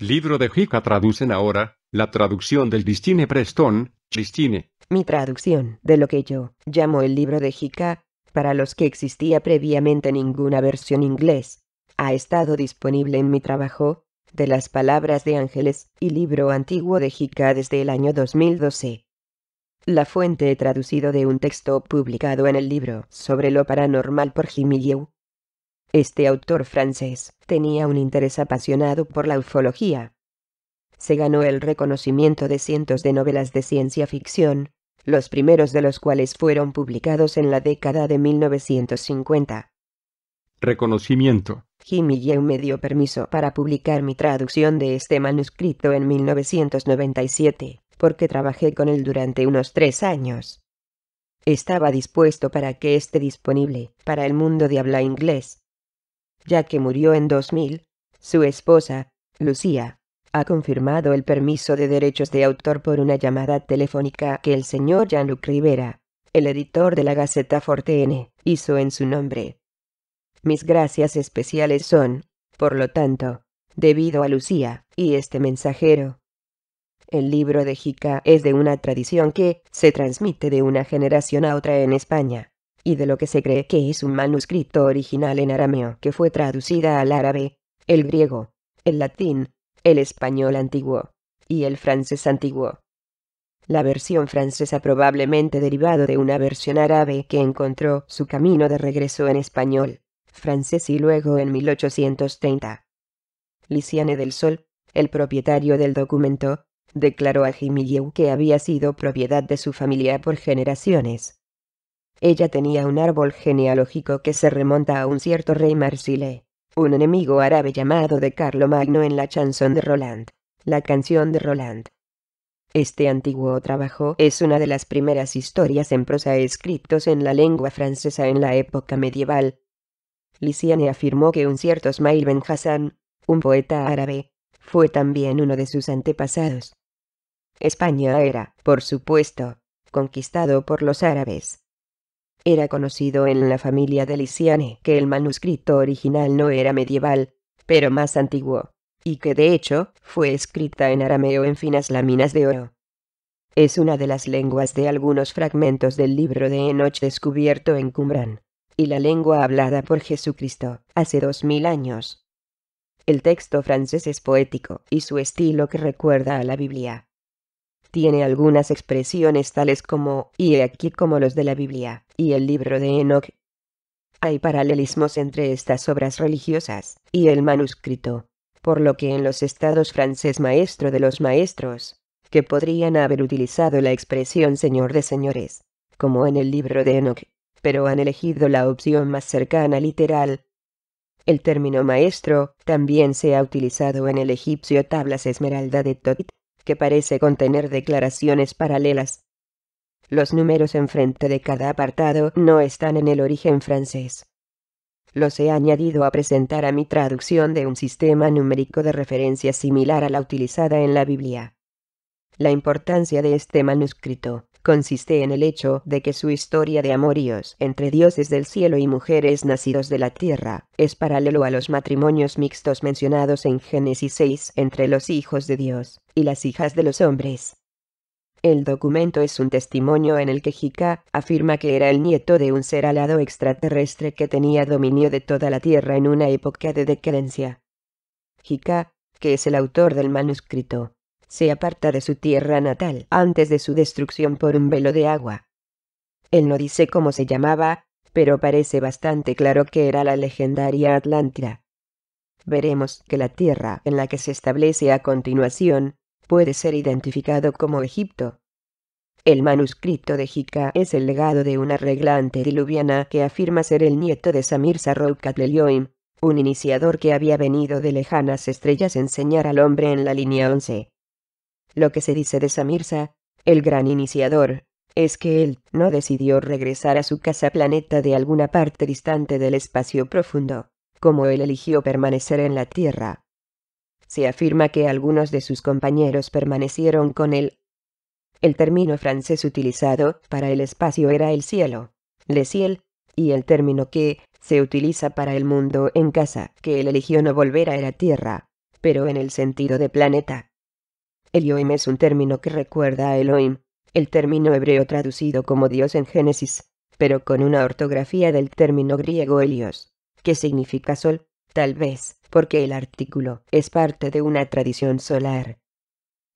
Libro de Jica traducen ahora, la traducción del Distine Preston, Christine. Mi traducción de lo que yo llamo el libro de Jica, para los que existía previamente ninguna versión inglés, ha estado disponible en mi trabajo, de las palabras de ángeles y libro antiguo de Jica desde el año 2012. La fuente he traducido de un texto publicado en el libro sobre lo paranormal por Jimmy este autor francés tenía un interés apasionado por la ufología. Se ganó el reconocimiento de cientos de novelas de ciencia ficción, los primeros de los cuales fueron publicados en la década de 1950. Reconocimiento. Jimmy me dio permiso para publicar mi traducción de este manuscrito en 1997, porque trabajé con él durante unos tres años. Estaba dispuesto para que esté disponible para el mundo de habla inglés ya que murió en 2000, su esposa, Lucía, ha confirmado el permiso de derechos de autor por una llamada telefónica que el señor Jean-Luc Rivera, el editor de la Gaceta N, hizo en su nombre. Mis gracias especiales son, por lo tanto, debido a Lucía y este mensajero. El libro de Jica es de una tradición que se transmite de una generación a otra en España y de lo que se cree que es un manuscrito original en arameo que fue traducida al árabe, el griego, el latín, el español antiguo y el francés antiguo. La versión francesa probablemente derivado de una versión árabe que encontró su camino de regreso en español, francés y luego en 1830. Lisiane del Sol, el propietario del documento, declaró a Jimilleu que había sido propiedad de su familia por generaciones. Ella tenía un árbol genealógico que se remonta a un cierto rey Marsile, un enemigo árabe llamado de Magno en la chanson de Roland, la canción de Roland. Este antiguo trabajo es una de las primeras historias en prosa e escritos en la lengua francesa en la época medieval. Lisiane afirmó que un cierto Smail Ben Hassan, un poeta árabe, fue también uno de sus antepasados. España era, por supuesto, conquistado por los árabes. Era conocido en la familia de Lisiane que el manuscrito original no era medieval, pero más antiguo, y que de hecho fue escrita en arameo en finas láminas de oro. Es una de las lenguas de algunos fragmentos del libro de Enoch descubierto en Qumran, y la lengua hablada por Jesucristo hace dos mil años. El texto francés es poético y su estilo que recuerda a la Biblia tiene algunas expresiones tales como y aquí como los de la Biblia y el libro de Enoch. Hay paralelismos entre estas obras religiosas y el manuscrito, por lo que en los estados francés maestro de los maestros, que podrían haber utilizado la expresión señor de señores, como en el libro de Enoch, pero han elegido la opción más cercana literal. El término maestro también se ha utilizado en el egipcio tablas esmeralda de Totit que parece contener declaraciones paralelas. Los números enfrente de cada apartado no están en el origen francés. Los he añadido a presentar a mi traducción de un sistema numérico de referencia similar a la utilizada en la Biblia. La importancia de este manuscrito consiste en el hecho de que su historia de amoríos entre dioses del cielo y mujeres nacidos de la tierra es paralelo a los matrimonios mixtos mencionados en Génesis 6 entre los hijos de Dios y las hijas de los hombres. El documento es un testimonio en el que Jicá, afirma que era el nieto de un ser alado extraterrestre que tenía dominio de toda la Tierra en una época de decadencia. Jicá, que es el autor del manuscrito, se aparta de su tierra natal antes de su destrucción por un velo de agua. Él no dice cómo se llamaba, pero parece bastante claro que era la legendaria Atlántida. Veremos que la tierra en la que se establece a continuación puede ser identificado como Egipto. El manuscrito de Jica es el legado de una regla antediluviana que afirma ser el nieto de Samir Sarrouk un iniciador que había venido de lejanas estrellas enseñar al hombre en la línea 11. Lo que se dice de Samirsa, el gran iniciador, es que él no decidió regresar a su casa planeta de alguna parte distante del espacio profundo, como él eligió permanecer en la Tierra. Se afirma que algunos de sus compañeros permanecieron con él. El término francés utilizado para el espacio era el cielo, le ciel, y el término que se utiliza para el mundo en casa, que él eligió no volver a la Tierra, pero en el sentido de planeta. Elohim es un término que recuerda a Elohim, el término hebreo traducido como Dios en Génesis, pero con una ortografía del término griego Helios, que significa sol, tal vez porque el artículo es parte de una tradición solar.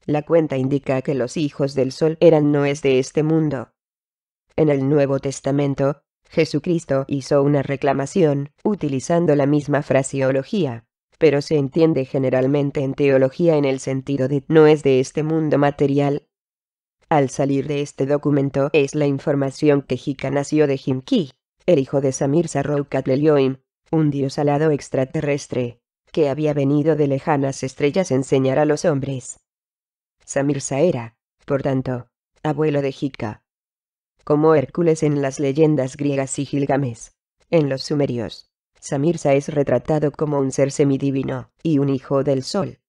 La cuenta indica que los hijos del sol eran noes de este mundo. En el Nuevo Testamento, Jesucristo hizo una reclamación, utilizando la misma fraseología pero se entiende generalmente en teología en el sentido de no es de este mundo material. Al salir de este documento es la información que Hika nació de Himki, el hijo de Samir Sarroukat un dios alado extraterrestre, que había venido de lejanas estrellas a enseñar a los hombres. Samirsa era, por tanto, abuelo de Hika. Como Hércules en las leyendas griegas y gilgames, en los sumerios, Samirsa es retratado como un ser semidivino, y un hijo del sol.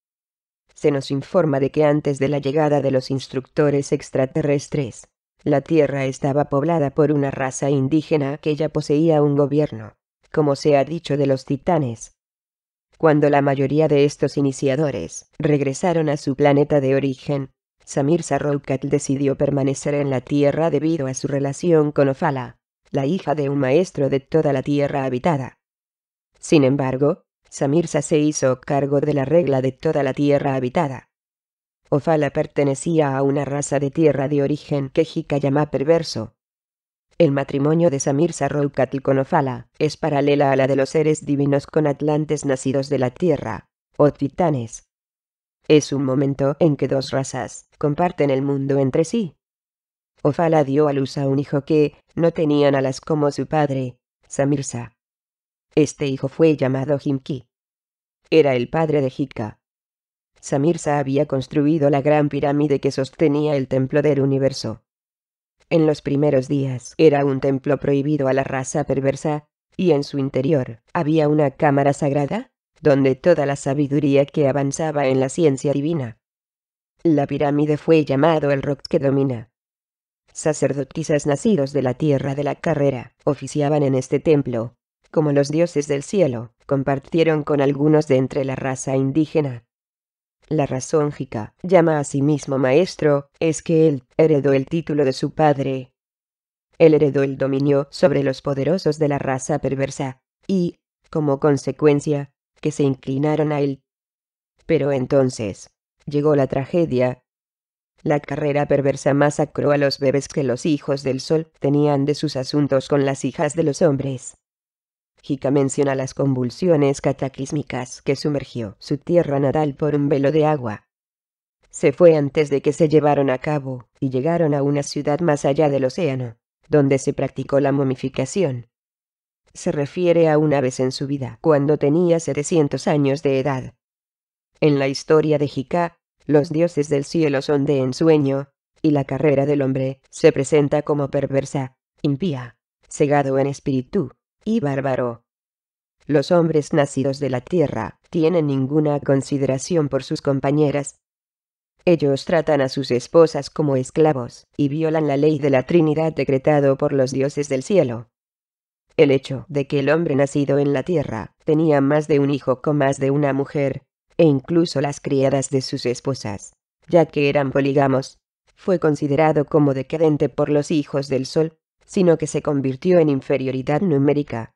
Se nos informa de que antes de la llegada de los instructores extraterrestres, la Tierra estaba poblada por una raza indígena que ya poseía un gobierno, como se ha dicho de los titanes. Cuando la mayoría de estos iniciadores regresaron a su planeta de origen, Samirsa Roukat decidió permanecer en la Tierra debido a su relación con Ofala, la hija de un maestro de toda la Tierra habitada. Sin embargo, Samirsa se hizo cargo de la regla de toda la tierra habitada. Ofala pertenecía a una raza de tierra de origen que Jika llama perverso. El matrimonio de Samirsa Roukatl con Ofala es paralela a la de los seres divinos con atlantes nacidos de la tierra, o titanes. Es un momento en que dos razas comparten el mundo entre sí. Ofala dio a luz a un hijo que no tenían alas como su padre, Samirsa. Este hijo fue llamado Jimki. Era el padre de Hika. Samirsa había construido la gran pirámide que sostenía el templo del universo. En los primeros días era un templo prohibido a la raza perversa, y en su interior había una cámara sagrada, donde toda la sabiduría que avanzaba en la ciencia divina. La pirámide fue llamado el rock que domina. Sacerdotisas nacidos de la tierra de la carrera oficiaban en este templo, como los dioses del cielo, compartieron con algunos de entre la raza indígena. La razón jica llama a sí mismo maestro, es que él heredó el título de su padre. Él heredó el dominio sobre los poderosos de la raza perversa, y, como consecuencia, que se inclinaron a él. Pero entonces, llegó la tragedia. La carrera perversa masacró a los bebés que los hijos del sol tenían de sus asuntos con las hijas de los hombres. Jica menciona las convulsiones cataclísmicas que sumergió su tierra natal por un velo de agua. Se fue antes de que se llevaron a cabo, y llegaron a una ciudad más allá del océano, donde se practicó la momificación. Se refiere a una vez en su vida, cuando tenía 700 años de edad. En la historia de Jicá, los dioses del cielo son de ensueño, y la carrera del hombre se presenta como perversa, impía, cegado en espíritu, y bárbaro. Los hombres nacidos de la tierra tienen ninguna consideración por sus compañeras. Ellos tratan a sus esposas como esclavos, y violan la ley de la Trinidad decretado por los dioses del cielo. El hecho de que el hombre nacido en la tierra tenía más de un hijo con más de una mujer, e incluso las criadas de sus esposas, ya que eran polígamos, fue considerado como decadente por los hijos del sol, sino que se convirtió en inferioridad numérica.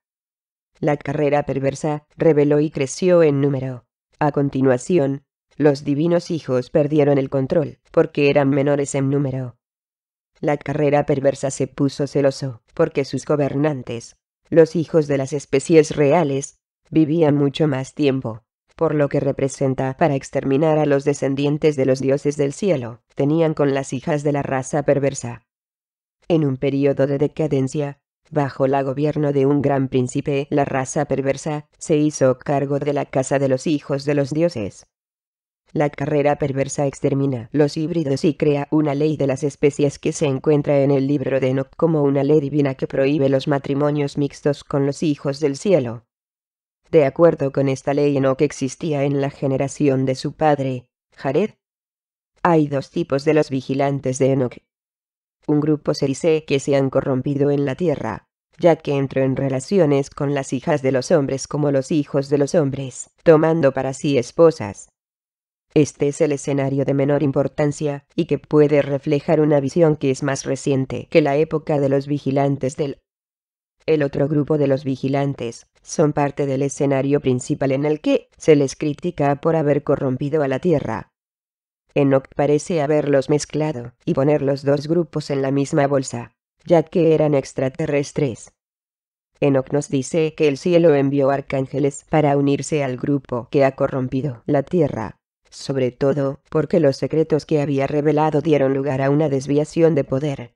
La carrera perversa reveló y creció en número. A continuación, los divinos hijos perdieron el control, porque eran menores en número. La carrera perversa se puso celoso, porque sus gobernantes, los hijos de las especies reales, vivían mucho más tiempo, por lo que representa para exterminar a los descendientes de los dioses del cielo, tenían con las hijas de la raza perversa. En un periodo de decadencia, bajo el gobierno de un gran príncipe, la raza perversa se hizo cargo de la casa de los hijos de los dioses. La carrera perversa extermina los híbridos y crea una ley de las especies que se encuentra en el libro de Enoch como una ley divina que prohíbe los matrimonios mixtos con los hijos del cielo. De acuerdo con esta ley Enoch existía en la generación de su padre, Jared. Hay dos tipos de los vigilantes de Enoch, un grupo se dice que se han corrompido en la tierra, ya que entró en relaciones con las hijas de los hombres como los hijos de los hombres, tomando para sí esposas. Este es el escenario de menor importancia, y que puede reflejar una visión que es más reciente que la época de los vigilantes del... El otro grupo de los vigilantes, son parte del escenario principal en el que se les critica por haber corrompido a la tierra, Enoch parece haberlos mezclado, y poner los dos grupos en la misma bolsa, ya que eran extraterrestres. Enoch nos dice que el cielo envió arcángeles para unirse al grupo que ha corrompido la tierra, sobre todo porque los secretos que había revelado dieron lugar a una desviación de poder.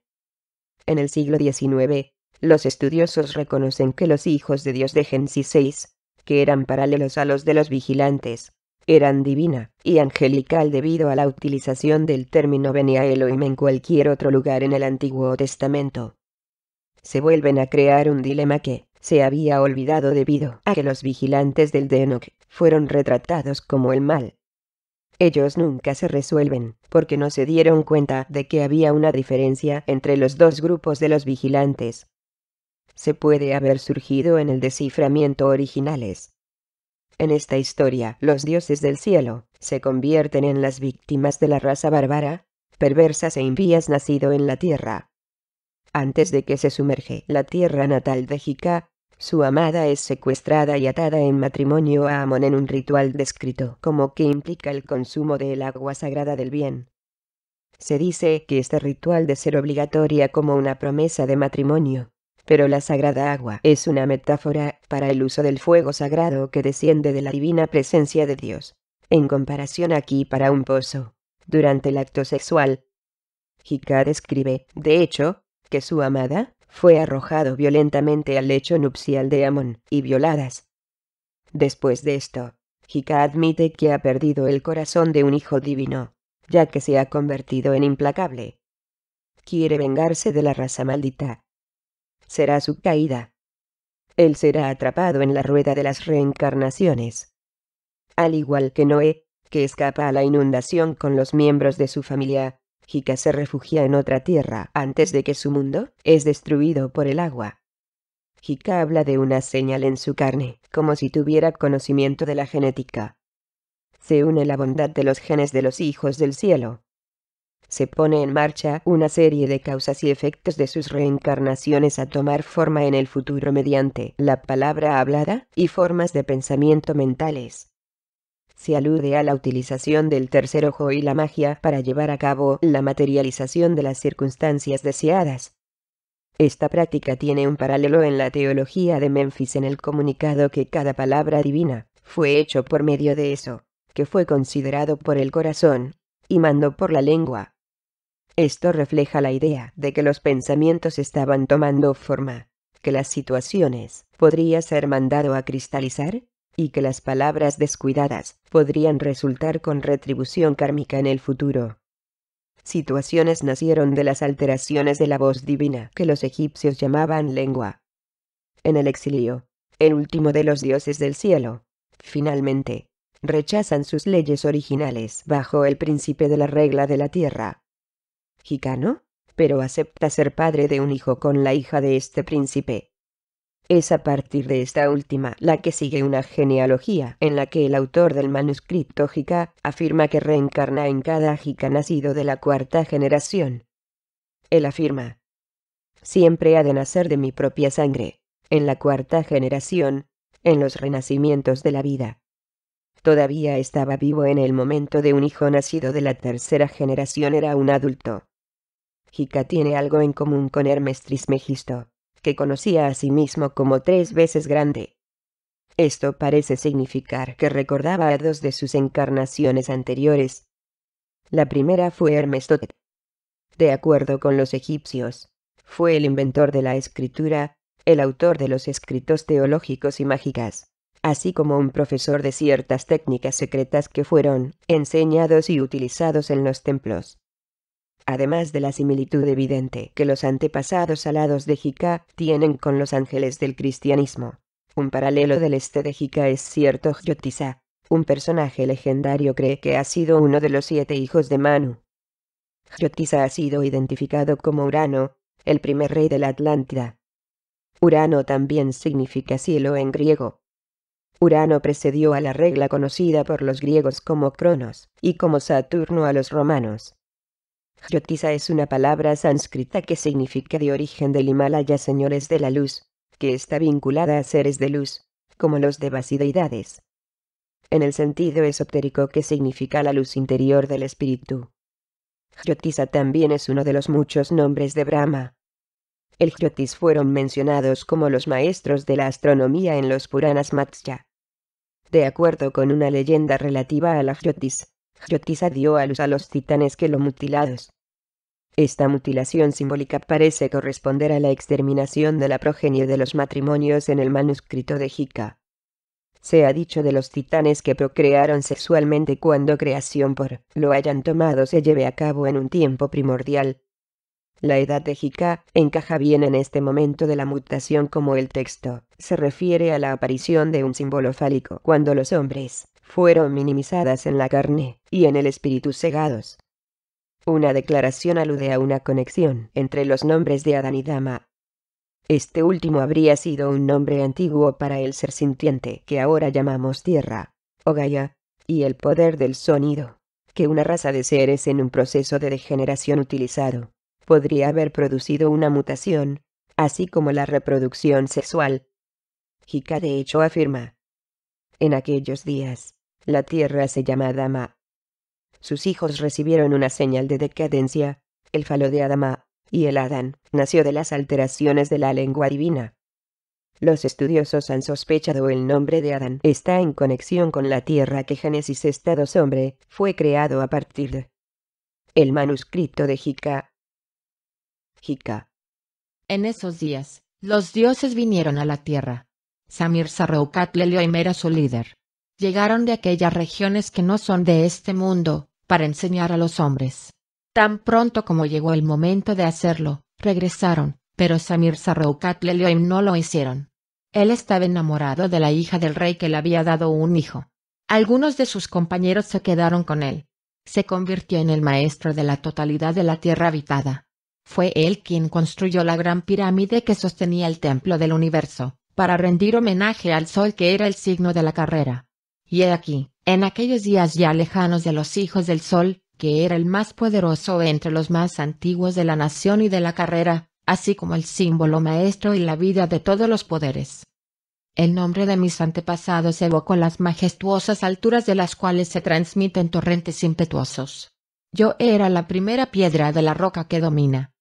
En el siglo XIX, los estudiosos reconocen que los hijos de Dios de Génesis 6, que eran paralelos a los de los vigilantes, eran divina y angelical debido a la utilización del término Benia Elohim en cualquier otro lugar en el Antiguo Testamento. Se vuelven a crear un dilema que se había olvidado debido a que los vigilantes del Denok fueron retratados como el mal. Ellos nunca se resuelven, porque no se dieron cuenta de que había una diferencia entre los dos grupos de los vigilantes. Se puede haber surgido en el desciframiento originales, en esta historia, los dioses del cielo se convierten en las víctimas de la raza bárbara, perversas e impías nacido en la tierra. Antes de que se sumerge la tierra natal de Jicá, su amada es secuestrada y atada en matrimonio a Amon en un ritual descrito como que implica el consumo del agua sagrada del bien. Se dice que este ritual de ser obligatoria como una promesa de matrimonio, pero la sagrada agua es una metáfora para el uso del fuego sagrado que desciende de la divina presencia de Dios. En comparación aquí para un pozo. Durante el acto sexual, Hika describe, de hecho, que su amada fue arrojado violentamente al lecho nupcial de Amón y violadas. Después de esto, Hika admite que ha perdido el corazón de un hijo divino, ya que se ha convertido en implacable. Quiere vengarse de la raza maldita, será su caída. Él será atrapado en la rueda de las reencarnaciones. Al igual que Noé, que escapa a la inundación con los miembros de su familia, Jica se refugia en otra tierra antes de que su mundo es destruido por el agua. Jica habla de una señal en su carne, como si tuviera conocimiento de la genética. Se une la bondad de los genes de los hijos del cielo, se pone en marcha una serie de causas y efectos de sus reencarnaciones a tomar forma en el futuro mediante la palabra hablada y formas de pensamiento mentales se alude a la utilización del tercer ojo y la magia para llevar a cabo la materialización de las circunstancias deseadas. Esta práctica tiene un paralelo en la teología de Memphis en el comunicado que cada palabra divina fue hecho por medio de eso, que fue considerado por el corazón, y mandó por la lengua, esto refleja la idea de que los pensamientos estaban tomando forma, que las situaciones podría ser mandado a cristalizar y que las palabras descuidadas podrían resultar con retribución kármica en el futuro. Situaciones nacieron de las alteraciones de la voz divina que los egipcios llamaban lengua. En el exilio, el último de los dioses del cielo, finalmente, rechazan sus leyes originales bajo el príncipe de la regla de la tierra jicano, pero acepta ser padre de un hijo con la hija de este príncipe. Es a partir de esta última la que sigue una genealogía en la que el autor del manuscrito Jica afirma que reencarna en cada Jica nacido de la cuarta generación. Él afirma, siempre ha de nacer de mi propia sangre, en la cuarta generación, en los renacimientos de la vida. Todavía estaba vivo en el momento de un hijo nacido de la tercera generación era un adulto tiene algo en común con Hermes Trismegisto, que conocía a sí mismo como tres veces grande. Esto parece significar que recordaba a dos de sus encarnaciones anteriores. La primera fue Hermes De acuerdo con los egipcios, fue el inventor de la escritura, el autor de los escritos teológicos y mágicas, así como un profesor de ciertas técnicas secretas que fueron enseñados y utilizados en los templos además de la similitud evidente que los antepasados alados de Jica tienen con los ángeles del cristianismo. Un paralelo del este de Jica es cierto Jyotisa, un personaje legendario cree que ha sido uno de los siete hijos de Manu. Jyotisa ha sido identificado como Urano, el primer rey de la Atlántida. Urano también significa cielo en griego. Urano precedió a la regla conocida por los griegos como Cronos, y como Saturno a los romanos. Jyotisa es una palabra sánscrita que significa de origen del Himalaya señores de la luz, que está vinculada a seres de luz, como los de y deidades. En el sentido esotérico que significa la luz interior del espíritu. Jyotisa también es uno de los muchos nombres de Brahma. El Jyotis fueron mencionados como los maestros de la astronomía en los Puranas Matsya. De acuerdo con una leyenda relativa a la Jyotis, Yotisa dio a luz a los titanes que lo mutilados. Esta mutilación simbólica parece corresponder a la exterminación de la progenie de los matrimonios en el manuscrito de Jica. Se ha dicho de los titanes que procrearon sexualmente cuando creación por lo hayan tomado se lleve a cabo en un tiempo primordial. La edad de Jica encaja bien en este momento de la mutación como el texto se refiere a la aparición de un símbolo fálico cuando los hombres fueron minimizadas en la carne y en el espíritu cegados. Una declaración alude a una conexión entre los nombres de Adán y Dama. Este último habría sido un nombre antiguo para el ser sintiente que ahora llamamos tierra, o Gaia, y el poder del sonido, que una raza de seres en un proceso de degeneración utilizado, podría haber producido una mutación, así como la reproducción sexual. Hika de hecho afirma. En aquellos días, la tierra se llama Adama. Sus hijos recibieron una señal de decadencia, el falo de Adama, y el Adán, nació de las alteraciones de la lengua divina. Los estudiosos han sospechado el nombre de Adán está en conexión con la tierra que Génesis Estados Hombre fue creado a partir de. El manuscrito de Hika. Hika. En esos días, los dioses vinieron a la tierra. Samir Sarraucat le dio su líder, llegaron de aquellas regiones que no son de este mundo, para enseñar a los hombres. Tan pronto como llegó el momento de hacerlo, regresaron, pero Samir Sarroukat Lelioim no lo hicieron. Él estaba enamorado de la hija del rey que le había dado un hijo. Algunos de sus compañeros se quedaron con él. Se convirtió en el maestro de la totalidad de la tierra habitada. Fue él quien construyó la gran pirámide que sostenía el templo del universo, para rendir homenaje al sol que era el signo de la carrera. Y he aquí, en aquellos días ya lejanos de los hijos del sol, que era el más poderoso entre los más antiguos de la nación y de la carrera, así como el símbolo maestro y la vida de todos los poderes. El nombre de mis antepasados evocó las majestuosas alturas de las cuales se transmiten torrentes impetuosos. Yo era la primera piedra de la roca que domina.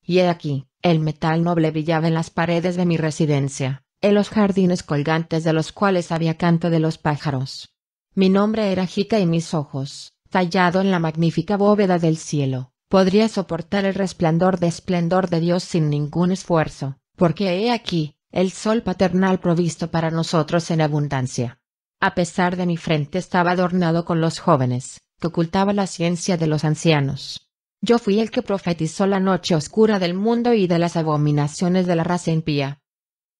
Y he aquí, el metal noble brillaba en las paredes de mi residencia en los jardines colgantes de los cuales había canto de los pájaros. Mi nombre era Jica y mis ojos, tallado en la magnífica bóveda del cielo, podría soportar el resplandor de esplendor de Dios sin ningún esfuerzo, porque he aquí, el sol paternal provisto para nosotros en abundancia. A pesar de mi frente estaba adornado con los jóvenes, que ocultaba la ciencia de los ancianos. Yo fui el que profetizó la noche oscura del mundo y de las abominaciones de la raza impía.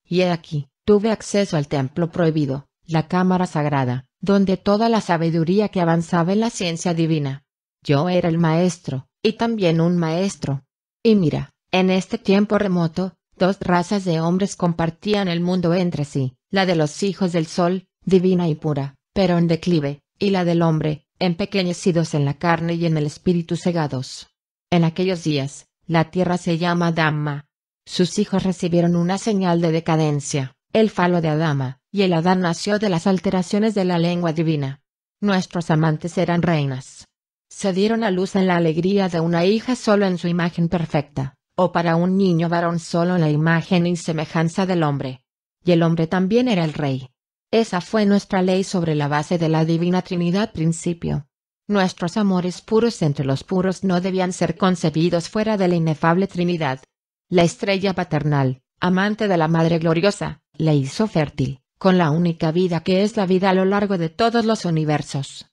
Y he aquí, tuve acceso al templo prohibido, la cámara sagrada, donde toda la sabiduría que avanzaba en la ciencia divina. Yo era el maestro, y también un maestro. Y mira, en este tiempo remoto, dos razas de hombres compartían el mundo entre sí, la de los hijos del sol, divina y pura, pero en declive, y la del hombre, empequeñecidos en la carne y en el espíritu cegados. En aquellos días, la tierra se llama Dhamma, sus hijos recibieron una señal de decadencia, el falo de Adama, y el Adán nació de las alteraciones de la lengua divina. Nuestros amantes eran reinas. Se dieron a luz en la alegría de una hija solo en su imagen perfecta, o para un niño varón solo en la imagen y semejanza del hombre. Y el hombre también era el rey. Esa fue nuestra ley sobre la base de la Divina Trinidad principio. Nuestros amores puros entre los puros no debían ser concebidos fuera de la inefable Trinidad, la estrella paternal, amante de la Madre Gloriosa, la hizo fértil, con la única vida que es la vida a lo largo de todos los universos.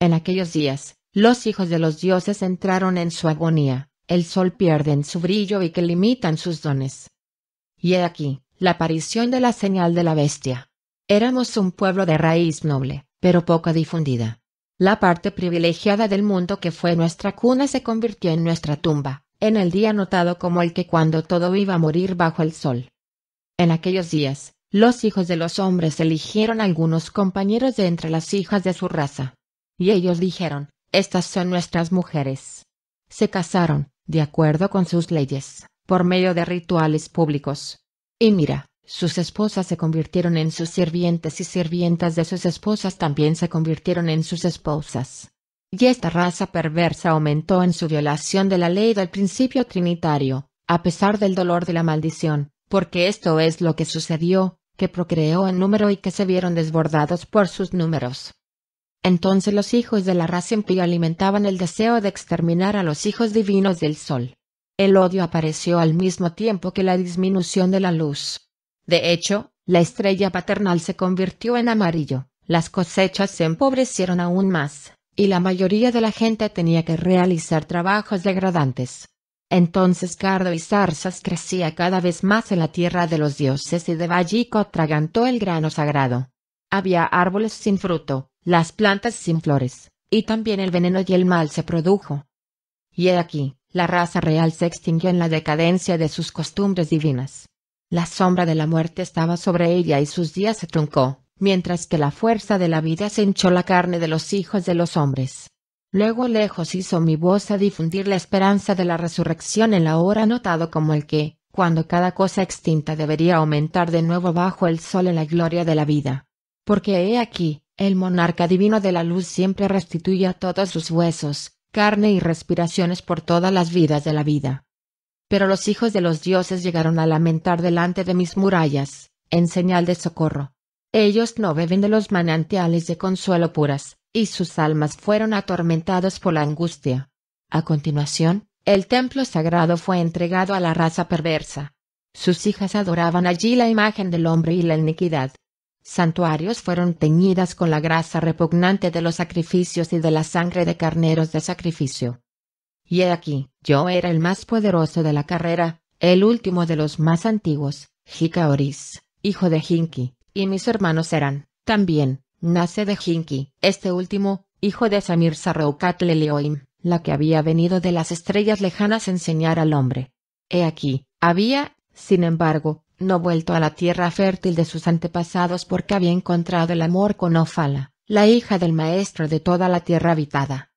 En aquellos días, los hijos de los dioses entraron en su agonía, el sol pierde en su brillo y que limitan sus dones. Y he aquí, la aparición de la señal de la bestia. Éramos un pueblo de raíz noble, pero poco difundida. La parte privilegiada del mundo que fue nuestra cuna se convirtió en nuestra tumba en el día notado como el que cuando todo iba a morir bajo el sol. En aquellos días, los hijos de los hombres eligieron algunos compañeros de entre las hijas de su raza. Y ellos dijeron, Estas son nuestras mujeres. Se casaron, de acuerdo con sus leyes, por medio de rituales públicos. Y mira, sus esposas se convirtieron en sus sirvientes y sirvientas de sus esposas también se convirtieron en sus esposas. Y esta raza perversa aumentó en su violación de la ley del principio trinitario, a pesar del dolor de la maldición, porque esto es lo que sucedió, que procreó en número y que se vieron desbordados por sus números. Entonces los hijos de la raza impía alimentaban el deseo de exterminar a los hijos divinos del sol. El odio apareció al mismo tiempo que la disminución de la luz. De hecho, la estrella paternal se convirtió en amarillo, las cosechas se empobrecieron aún más, y la mayoría de la gente tenía que realizar trabajos degradantes. Entonces Cardo y Zarzas crecía cada vez más en la tierra de los dioses y de Vallico atragantó el grano sagrado. Había árboles sin fruto, las plantas sin flores, y también el veneno y el mal se produjo. Y he aquí, la raza real se extinguió en la decadencia de sus costumbres divinas. La sombra de la muerte estaba sobre ella y sus días se truncó mientras que la fuerza de la vida se hinchó la carne de los hijos de los hombres. Luego lejos hizo mi voz a difundir la esperanza de la resurrección en la hora notado como el que, cuando cada cosa extinta debería aumentar de nuevo bajo el sol en la gloria de la vida. Porque he aquí, el monarca divino de la luz siempre restituye a todos sus huesos, carne y respiraciones por todas las vidas de la vida. Pero los hijos de los dioses llegaron a lamentar delante de mis murallas, en señal de socorro, ellos no beben de los manantiales de consuelo puras, y sus almas fueron atormentadas por la angustia. A continuación, el templo sagrado fue entregado a la raza perversa. Sus hijas adoraban allí la imagen del hombre y la iniquidad. Santuarios fueron teñidas con la grasa repugnante de los sacrificios y de la sangre de carneros de sacrificio. Y he aquí, yo era el más poderoso de la carrera, el último de los más antiguos, Jicaoris, hijo de Jinki, y mis hermanos eran, también, nace de Jinki, este último, hijo de Samir Sarroukat la que había venido de las estrellas lejanas a enseñar al hombre. He aquí, había, sin embargo, no vuelto a la tierra fértil de sus antepasados porque había encontrado el amor con Ofala, la hija del maestro de toda la tierra habitada.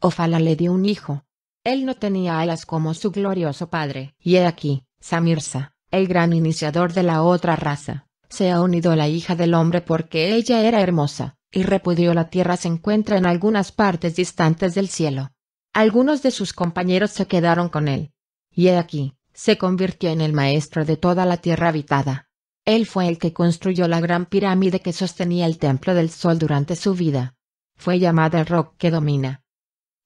Ofala le dio un hijo. Él no tenía alas como su glorioso padre, y he aquí, Samirsa, el gran iniciador de la otra raza, se ha unido a la hija del hombre porque ella era hermosa, y repudió la tierra se encuentra en algunas partes distantes del cielo. Algunos de sus compañeros se quedaron con él. Y he aquí, se convirtió en el maestro de toda la tierra habitada. Él fue el que construyó la gran pirámide que sostenía el templo del sol durante su vida. Fue llamada el rock que domina.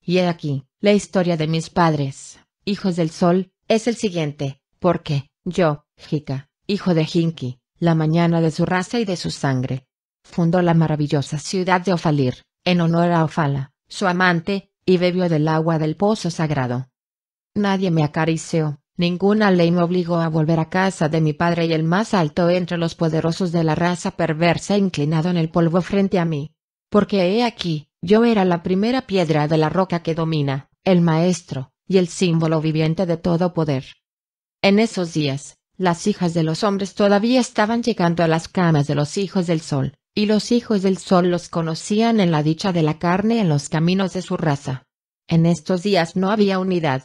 Y he aquí, la historia de mis padres, hijos del sol, es el siguiente, porque, yo, Jica, hijo de Jinki, la mañana de su raza y de su sangre. Fundó la maravillosa ciudad de Ofalir, en honor a Ofala, su amante, y bebió del agua del pozo sagrado. Nadie me acarició, ninguna ley me obligó a volver a casa de mi padre y el más alto entre los poderosos de la raza perversa inclinado en el polvo frente a mí. Porque he aquí, yo era la primera piedra de la roca que domina, el maestro, y el símbolo viviente de todo poder. En esos días, las hijas de los hombres todavía estaban llegando a las camas de los hijos del sol, y los hijos del sol los conocían en la dicha de la carne en los caminos de su raza. En estos días no había unidad.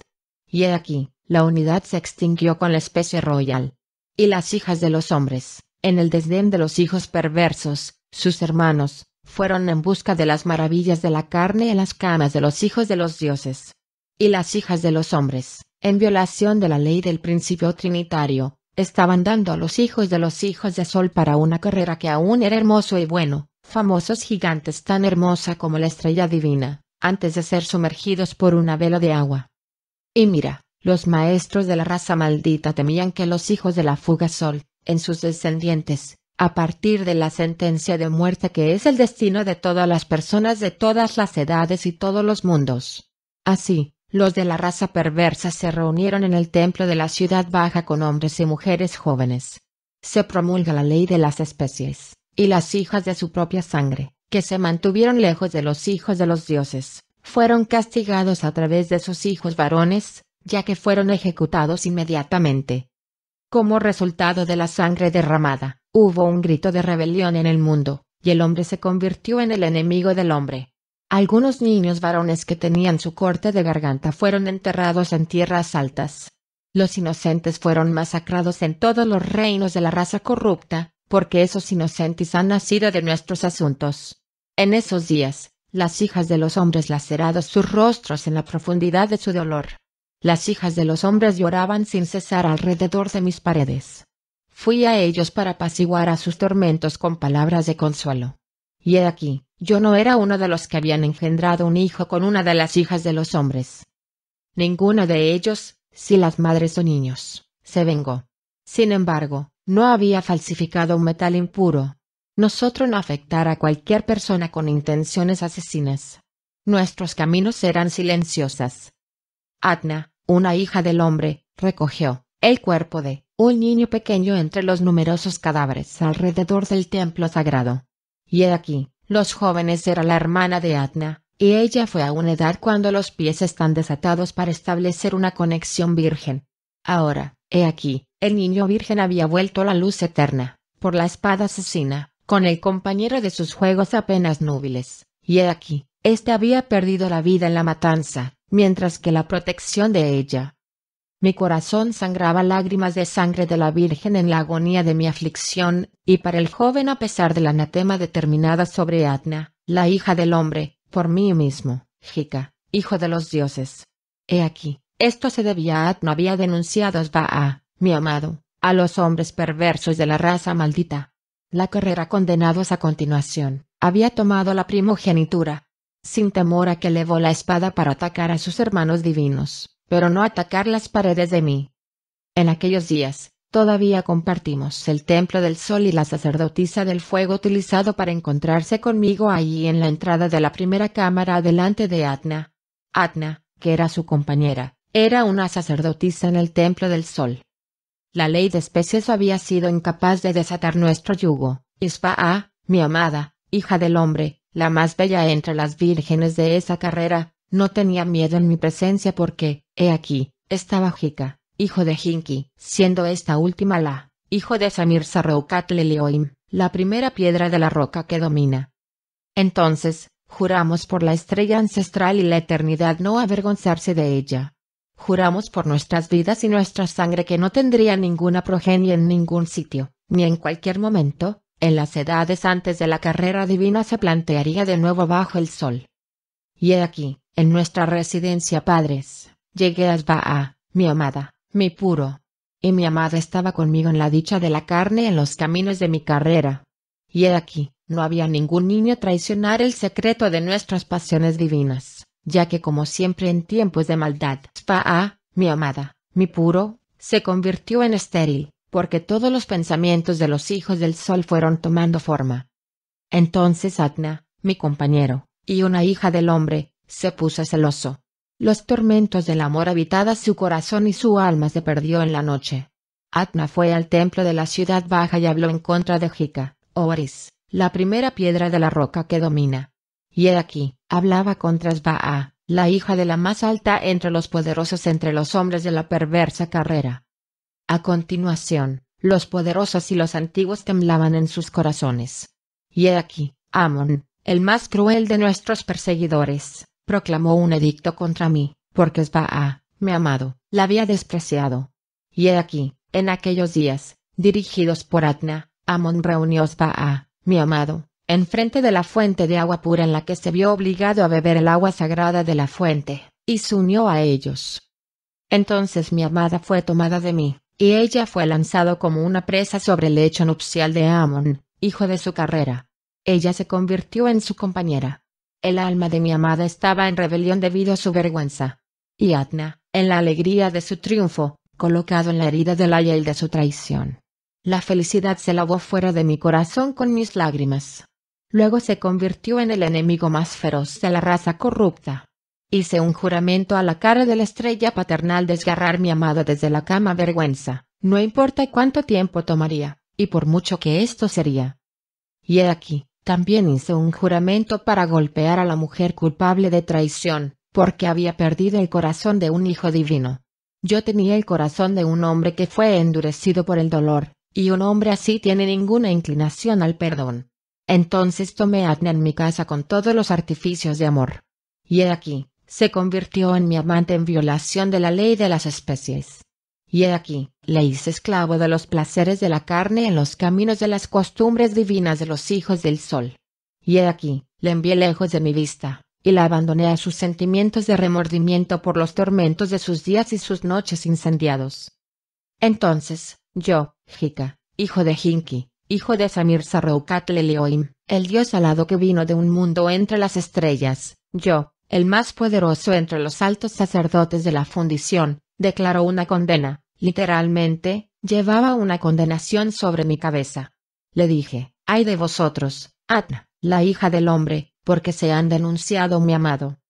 Y he aquí, la unidad se extinguió con la especie royal. Y las hijas de los hombres, en el desdén de los hijos perversos, sus hermanos, fueron en busca de las maravillas de la carne en las camas de los hijos de los dioses. Y las hijas de los hombres, en violación de la ley del principio trinitario, estaban dando a los hijos de los hijos de Sol para una carrera que aún era hermoso y bueno, famosos gigantes tan hermosa como la estrella divina, antes de ser sumergidos por una vela de agua. Y mira, los maestros de la raza maldita temían que los hijos de la fuga Sol, en sus descendientes, a partir de la sentencia de muerte que es el destino de todas las personas de todas las edades y todos los mundos. Así, los de la raza perversa se reunieron en el templo de la ciudad baja con hombres y mujeres jóvenes. Se promulga la ley de las especies, y las hijas de su propia sangre, que se mantuvieron lejos de los hijos de los dioses, fueron castigados a través de sus hijos varones, ya que fueron ejecutados inmediatamente. Como resultado de la sangre derramada, hubo un grito de rebelión en el mundo, y el hombre se convirtió en el enemigo del hombre. Algunos niños varones que tenían su corte de garganta fueron enterrados en tierras altas. Los inocentes fueron masacrados en todos los reinos de la raza corrupta, porque esos inocentes han nacido de nuestros asuntos. En esos días, las hijas de los hombres lacerados sus rostros en la profundidad de su dolor. Las hijas de los hombres lloraban sin cesar alrededor de mis paredes. Fui a ellos para apaciguar a sus tormentos con palabras de consuelo. Y he aquí, yo no era uno de los que habían engendrado un hijo con una de las hijas de los hombres. Ninguno de ellos, si las madres o niños, se vengó. Sin embargo, no había falsificado un metal impuro. Nosotros no afectar a cualquier persona con intenciones asesinas. Nuestros caminos eran silenciosas. Adna, una hija del hombre, recogió el cuerpo de un niño pequeño entre los numerosos cadáveres alrededor del templo sagrado. Y he aquí, los jóvenes era la hermana de Adna, y ella fue a una edad cuando los pies están desatados para establecer una conexión virgen. Ahora, he aquí, el niño virgen había vuelto la luz eterna, por la espada asesina, con el compañero de sus juegos apenas núbiles, y he aquí, éste había perdido la vida en la matanza, mientras que la protección de ella, mi corazón sangraba lágrimas de sangre de la Virgen en la agonía de mi aflicción, y para el joven a pesar del anatema determinada sobre Atna, la hija del hombre, por mí mismo, Jica, hijo de los dioses. He aquí, esto se debía a Adna había denunciado a mi amado, a los hombres perversos de la raza maldita. La carrera condenados a continuación, había tomado la primogenitura, sin temor a que levó la espada para atacar a sus hermanos divinos pero no atacar las paredes de mí. En aquellos días, todavía compartimos el templo del sol y la sacerdotisa del fuego utilizado para encontrarse conmigo allí en la entrada de la primera cámara delante de Atna. Atna, que era su compañera, era una sacerdotisa en el templo del sol. La ley de especies había sido incapaz de desatar nuestro yugo. Ispa'a, ah, mi amada, hija del hombre, la más bella entre las vírgenes de esa carrera, no tenía miedo en mi presencia porque, he aquí, estaba Jica, hijo de Jinki, siendo esta última la, hijo de Samir Sarroukat Lelioim, la primera piedra de la roca que domina. Entonces, juramos por la estrella ancestral y la eternidad no avergonzarse de ella. Juramos por nuestras vidas y nuestra sangre que no tendría ninguna progenie en ningún sitio, ni en cualquier momento, en las edades antes de la carrera divina se plantearía de nuevo bajo el sol. Y he aquí, en nuestra residencia padres, llegué a Sbaa, mi amada, mi puro. Y mi amada estaba conmigo en la dicha de la carne en los caminos de mi carrera. Y he aquí, no había ningún niño traicionar el secreto de nuestras pasiones divinas, ya que como siempre en tiempos de maldad, Sbaa, mi amada, mi puro, se convirtió en estéril, porque todos los pensamientos de los hijos del sol fueron tomando forma. Entonces Atna, mi compañero, y una hija del hombre, se puso celoso. Los tormentos del amor habitaban su corazón y su alma se perdió en la noche. Atna fue al templo de la ciudad baja y habló en contra de Jica, Oris, la primera piedra de la roca que domina. Y he aquí, hablaba contra Sbaa, la hija de la más alta entre los poderosos entre los hombres de la perversa carrera. A continuación, los poderosos y los antiguos temblaban en sus corazones. Y he aquí, Amon, el más cruel de nuestros perseguidores, proclamó un edicto contra mí, porque Esbaa, mi amado, la había despreciado. Y he aquí, en aquellos días, dirigidos por Atna, Amon reunió Esbaa, mi amado, en frente de la fuente de agua pura en la que se vio obligado a beber el agua sagrada de la fuente, y se unió a ellos. Entonces mi amada fue tomada de mí, y ella fue lanzado como una presa sobre el lecho nupcial de Amon, hijo de su carrera. Ella se convirtió en su compañera, el alma de mi amada estaba en rebelión debido a su vergüenza. Y Atna, en la alegría de su triunfo, colocado en la herida del aya y de su traición. La felicidad se lavó fuera de mi corazón con mis lágrimas. Luego se convirtió en el enemigo más feroz de la raza corrupta. Hice un juramento a la cara de la estrella paternal desgarrar mi amada desde la cama vergüenza, no importa cuánto tiempo tomaría, y por mucho que esto sería. Y he aquí, también hice un juramento para golpear a la mujer culpable de traición, porque había perdido el corazón de un hijo divino. Yo tenía el corazón de un hombre que fue endurecido por el dolor, y un hombre así tiene ninguna inclinación al perdón. Entonces tomé a en mi casa con todos los artificios de amor. Y he aquí, se convirtió en mi amante en violación de la ley de las especies. Y he aquí, le hice esclavo de los placeres de la carne en los caminos de las costumbres divinas de los hijos del sol. Y he aquí, le envié lejos de mi vista, y la abandoné a sus sentimientos de remordimiento por los tormentos de sus días y sus noches incendiados. Entonces, yo, Jica, hijo de Jinki, hijo de Samir Saroukat Leoim, el dios alado que vino de un mundo entre las estrellas, yo, el más poderoso entre los altos sacerdotes de la fundición, declaró una condena, literalmente, llevaba una condenación sobre mi cabeza. Le dije, ay de vosotros, Atna, la hija del hombre, porque se han denunciado mi amado.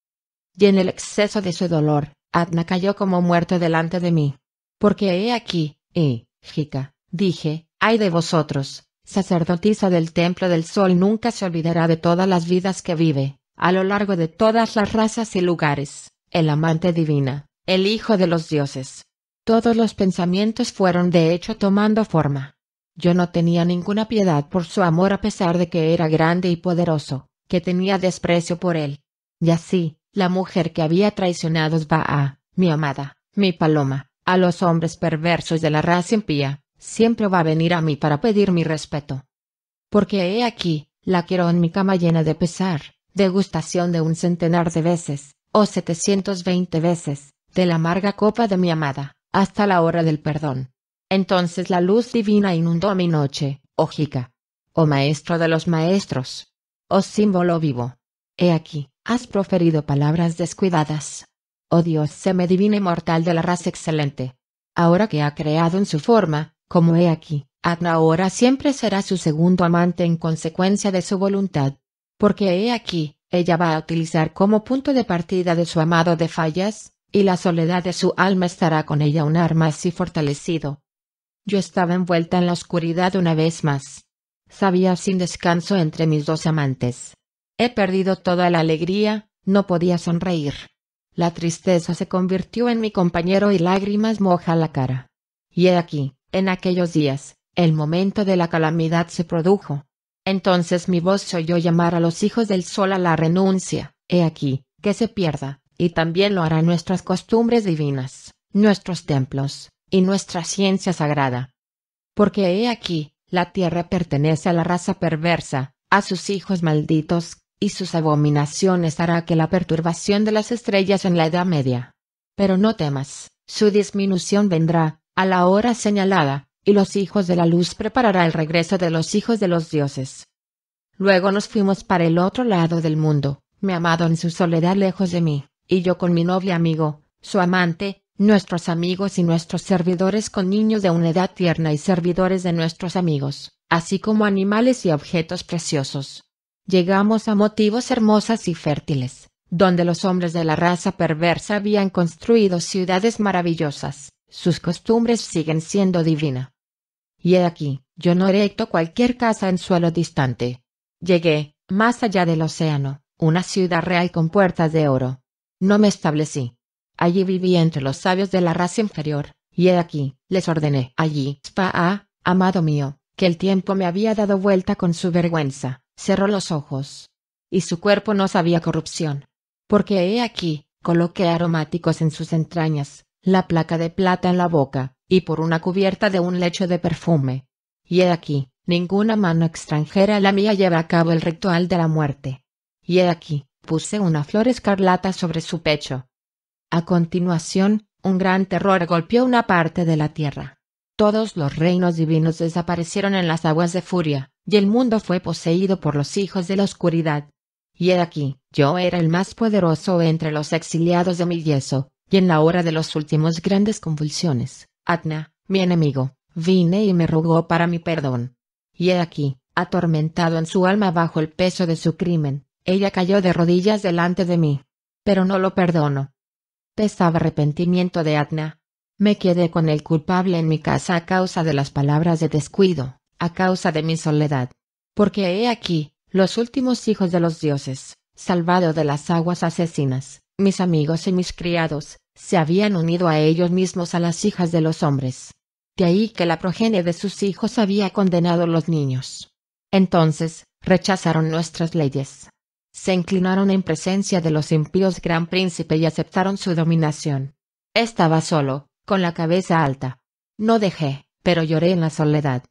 Y en el exceso de su dolor, Atna cayó como muerto delante de mí. Porque he aquí, y, Jica, dije, ay de vosotros, sacerdotisa del templo del sol nunca se olvidará de todas las vidas que vive, a lo largo de todas las razas y lugares, el amante divina, el Hijo de los dioses. Todos los pensamientos fueron de hecho tomando forma. Yo no tenía ninguna piedad por su amor a pesar de que era grande y poderoso, que tenía desprecio por él. Y así, la mujer que había traicionado a mi amada, mi paloma, a los hombres perversos de la raza impía, siempre va a venir a mí para pedir mi respeto. Porque he aquí, la quiero en mi cama llena de pesar, degustación de un centenar de veces, o setecientos veinte veces, de la amarga copa de mi amada, hasta la hora del perdón. Entonces la luz divina inundó mi noche, oh Jica. Oh maestro de los maestros. Oh símbolo vivo. He aquí, has proferido palabras descuidadas. Oh Dios me y mortal de la raza excelente. Ahora que ha creado en su forma, como he aquí, Adna ahora siempre será su segundo amante en consecuencia de su voluntad. Porque he aquí, ella va a utilizar como punto de partida de su amado de fallas, y la soledad de su alma estará con ella un arma así fortalecido. Yo estaba envuelta en la oscuridad una vez más. Sabía sin descanso entre mis dos amantes. He perdido toda la alegría, no podía sonreír. La tristeza se convirtió en mi compañero y lágrimas moja la cara. Y he aquí, en aquellos días, el momento de la calamidad se produjo. Entonces mi voz oyó llamar a los hijos del sol a la renuncia, he aquí, que se pierda, y también lo harán nuestras costumbres divinas, nuestros templos, y nuestra ciencia sagrada. Porque he aquí, la tierra pertenece a la raza perversa, a sus hijos malditos, y sus abominaciones hará que la perturbación de las estrellas en la Edad Media. Pero no temas, su disminución vendrá, a la hora señalada, y los hijos de la luz preparará el regreso de los hijos de los dioses. Luego nos fuimos para el otro lado del mundo, mi amado en su soledad lejos de mí y yo con mi noble amigo, su amante, nuestros amigos y nuestros servidores con niños de una edad tierna y servidores de nuestros amigos, así como animales y objetos preciosos. Llegamos a motivos hermosas y fértiles, donde los hombres de la raza perversa habían construido ciudades maravillosas, sus costumbres siguen siendo divina. Y he aquí, yo no erecto cualquier casa en suelo distante. Llegué, más allá del océano, una ciudad real con puertas de oro, no me establecí. Allí viví entre los sabios de la raza inferior, y he aquí, les ordené allí, Spa, amado mío, que el tiempo me había dado vuelta con su vergüenza, cerró los ojos. Y su cuerpo no sabía corrupción. Porque he aquí, coloqué aromáticos en sus entrañas, la placa de plata en la boca, y por una cubierta de un lecho de perfume. Y he aquí, ninguna mano extranjera la mía lleva a cabo el ritual de la muerte. Y he aquí, puse una flor escarlata sobre su pecho. A continuación, un gran terror golpeó una parte de la tierra. Todos los reinos divinos desaparecieron en las aguas de furia, y el mundo fue poseído por los hijos de la oscuridad. Y he aquí, yo era el más poderoso entre los exiliados de mi yeso, y en la hora de los últimos grandes convulsiones, Atna, mi enemigo, vine y me rogó para mi perdón. Y he aquí, atormentado en su alma bajo el peso de su crimen, ella cayó de rodillas delante de mí. Pero no lo perdono. Pesaba arrepentimiento de Adna. Me quedé con el culpable en mi casa a causa de las palabras de descuido, a causa de mi soledad. Porque he aquí, los últimos hijos de los dioses, salvado de las aguas asesinas, mis amigos y mis criados, se habían unido a ellos mismos a las hijas de los hombres. De ahí que la progenie de sus hijos había condenado los niños. Entonces, rechazaron nuestras leyes, se inclinaron en presencia de los impíos gran príncipe y aceptaron su dominación. Estaba solo, con la cabeza alta. No dejé, pero lloré en la soledad.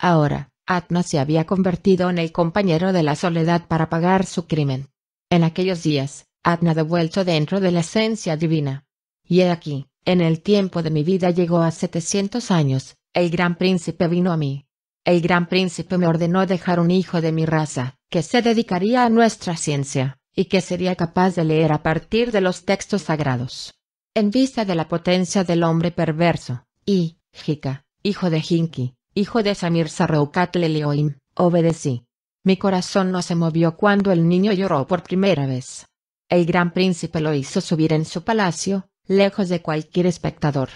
Ahora, Atna se había convertido en el compañero de la soledad para pagar su crimen. En aquellos días, Atna devuelto dentro de la esencia divina. Y he aquí, en el tiempo de mi vida llegó a setecientos años, el gran príncipe vino a mí, el gran príncipe me ordenó dejar un hijo de mi raza, que se dedicaría a nuestra ciencia, y que sería capaz de leer a partir de los textos sagrados. En vista de la potencia del hombre perverso, y, Jika, hijo de Jinki, hijo de Samir Saraukatle Leoim, obedecí. Mi corazón no se movió cuando el niño lloró por primera vez. El gran príncipe lo hizo subir en su palacio, lejos de cualquier espectador.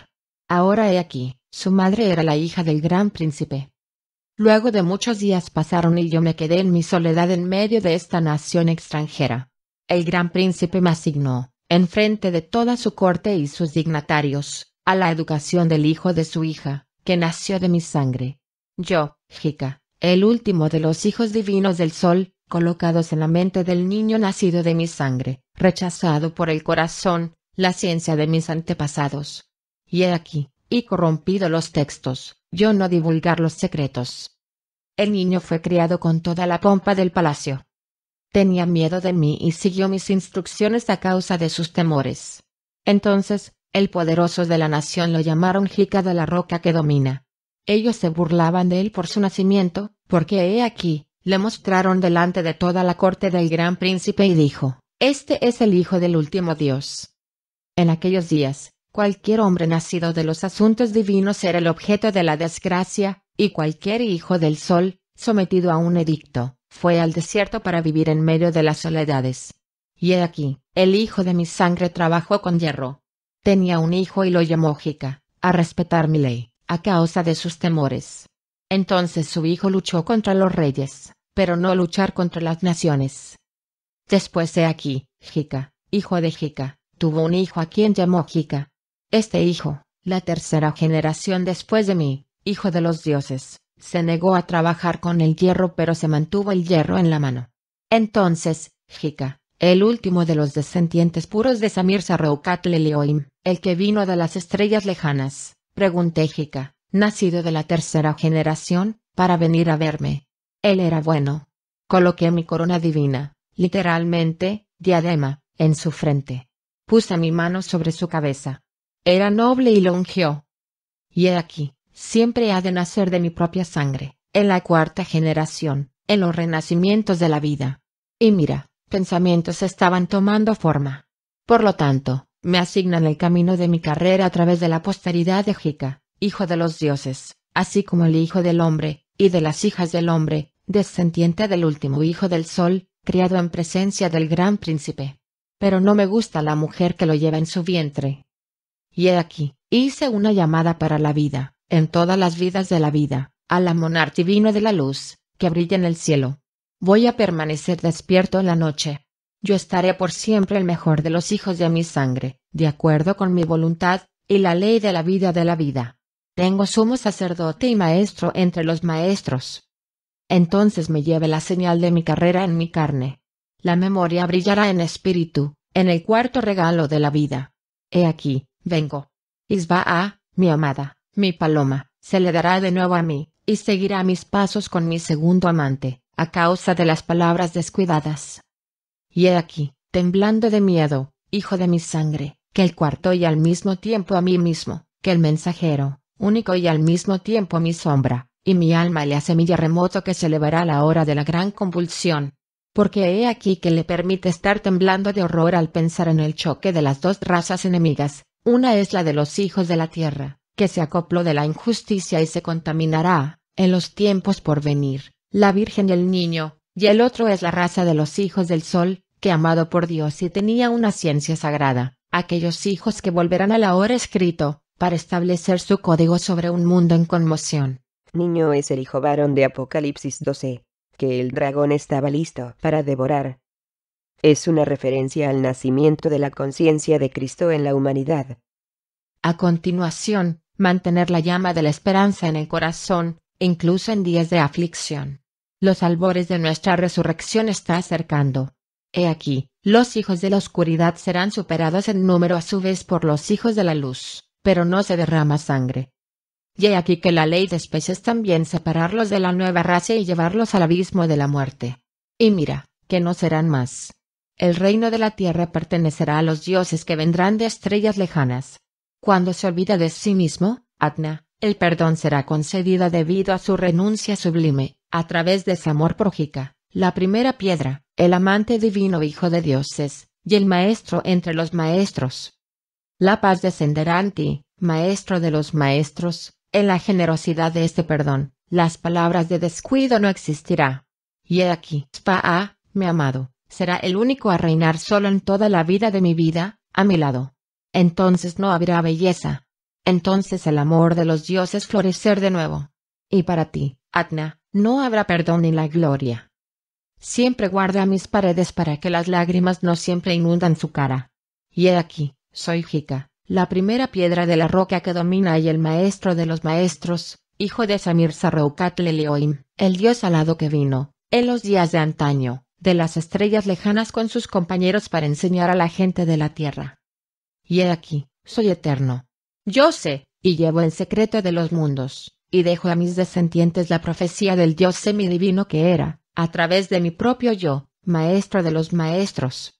Ahora he aquí, su madre era la hija del gran príncipe, Luego de muchos días pasaron y yo me quedé en mi soledad en medio de esta nación extranjera. El gran príncipe me asignó, en frente de toda su corte y sus dignatarios, a la educación del hijo de su hija, que nació de mi sangre. Yo, Jica, el último de los hijos divinos del sol, colocados en la mente del niño nacido de mi sangre, rechazado por el corazón, la ciencia de mis antepasados. Y he aquí, y corrompido los textos, yo no divulgar los secretos. El niño fue criado con toda la pompa del palacio. Tenía miedo de mí y siguió mis instrucciones a causa de sus temores. Entonces, el poderoso de la nación lo llamaron Jica de la roca que domina. Ellos se burlaban de él por su nacimiento, porque he aquí, le mostraron delante de toda la corte del gran príncipe y dijo, Este es el hijo del último Dios. En aquellos días, Cualquier hombre nacido de los asuntos divinos era el objeto de la desgracia, y cualquier hijo del sol, sometido a un edicto, fue al desierto para vivir en medio de las soledades. Y he aquí, el hijo de mi sangre trabajó con hierro. Tenía un hijo y lo llamó Jica, a respetar mi ley, a causa de sus temores. Entonces su hijo luchó contra los reyes, pero no luchar contra las naciones. Después he aquí, Jica, hijo de Jica, tuvo un hijo a quien llamó Jica, este hijo, la tercera generación después de mí, hijo de los dioses, se negó a trabajar con el hierro pero se mantuvo el hierro en la mano. Entonces, Jica, el último de los descendientes puros de Samir Sarraukat el que vino de las estrellas lejanas, pregunté Jica, nacido de la tercera generación, para venir a verme. Él era bueno. Coloqué mi corona divina, literalmente, diadema, en su frente. Puse mi mano sobre su cabeza, era noble y ungió. Y he aquí, siempre ha de nacer de mi propia sangre, en la cuarta generación, en los renacimientos de la vida. Y mira, pensamientos estaban tomando forma. Por lo tanto, me asignan el camino de mi carrera a través de la posteridad de Jica, hijo de los dioses, así como el hijo del hombre, y de las hijas del hombre, descendiente del último hijo del sol, criado en presencia del gran príncipe. Pero no me gusta la mujer que lo lleva en su vientre, y he aquí, hice una llamada para la vida, en todas las vidas de la vida, a la monarca divina de la luz, que brilla en el cielo. Voy a permanecer despierto en la noche. Yo estaré por siempre el mejor de los hijos de mi sangre, de acuerdo con mi voluntad y la ley de la vida de la vida. Tengo sumo sacerdote y maestro entre los maestros. Entonces me lleve la señal de mi carrera en mi carne. La memoria brillará en espíritu, en el cuarto regalo de la vida. He aquí, vengo. Isba mi amada, mi paloma, se le dará de nuevo a mí, y seguirá mis pasos con mi segundo amante, a causa de las palabras descuidadas. Y he aquí, temblando de miedo, hijo de mi sangre, que el cuarto y al mismo tiempo a mí mismo, que el mensajero, único y al mismo tiempo mi sombra, y mi alma y la semilla remoto que se elevará a la hora de la gran convulsión. Porque he aquí que le permite estar temblando de horror al pensar en el choque de las dos razas enemigas, una es la de los hijos de la tierra, que se acopló de la injusticia y se contaminará, en los tiempos por venir, la Virgen y el niño, y el otro es la raza de los hijos del sol, que amado por Dios y tenía una ciencia sagrada, aquellos hijos que volverán a la hora escrito, para establecer su código sobre un mundo en conmoción. Niño es el hijo varón de Apocalipsis 12, que el dragón estaba listo para devorar, es una referencia al nacimiento de la conciencia de Cristo en la humanidad. A continuación, mantener la llama de la esperanza en el corazón, incluso en días de aflicción. Los albores de nuestra resurrección está acercando. He aquí, los hijos de la oscuridad serán superados en número a su vez por los hijos de la luz, pero no se derrama sangre. Y he aquí que la ley de especies también separarlos de la nueva raza y llevarlos al abismo de la muerte. Y mira, que no serán más. El reino de la tierra pertenecerá a los dioses que vendrán de estrellas lejanas. Cuando se olvida de sí mismo, Atna, el perdón será concedido debido a su renuncia sublime, a través de amor prójica, la primera piedra, el amante divino hijo de dioses, y el maestro entre los maestros. La paz descenderá en ti, maestro de los maestros, en la generosidad de este perdón, las palabras de descuido no existirá. Y he aquí, Spa, mi amado, será el único a reinar solo en toda la vida de mi vida, a mi lado. Entonces no habrá belleza. Entonces el amor de los dioses florecer de nuevo. Y para ti, Atna, no habrá perdón ni la gloria. Siempre guarda mis paredes para que las lágrimas no siempre inundan su cara. Y he aquí, soy Jica, la primera piedra de la roca que domina y el maestro de los maestros, hijo de Samir Saraukat el dios alado que vino, en los días de antaño, de las estrellas lejanas con sus compañeros para enseñar a la gente de la tierra. Y he aquí, soy eterno. Yo sé, y llevo el secreto de los mundos, y dejo a mis descendientes la profecía del Dios semidivino que era, a través de mi propio yo, maestro de los maestros.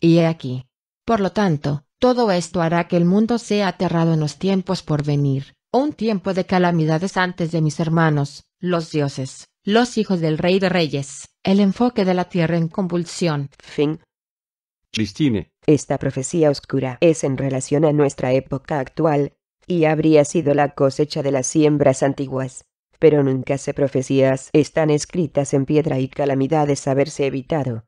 Y he aquí. Por lo tanto, todo esto hará que el mundo sea aterrado en los tiempos por venir, un tiempo de calamidades antes de mis hermanos, los dioses. Los hijos del rey de reyes, el enfoque de la tierra en convulsión. Fin. Christine. Esta profecía oscura es en relación a nuestra época actual, y habría sido la cosecha de las siembras antiguas. Pero nunca se profecías están escritas en piedra y calamidades haberse evitado.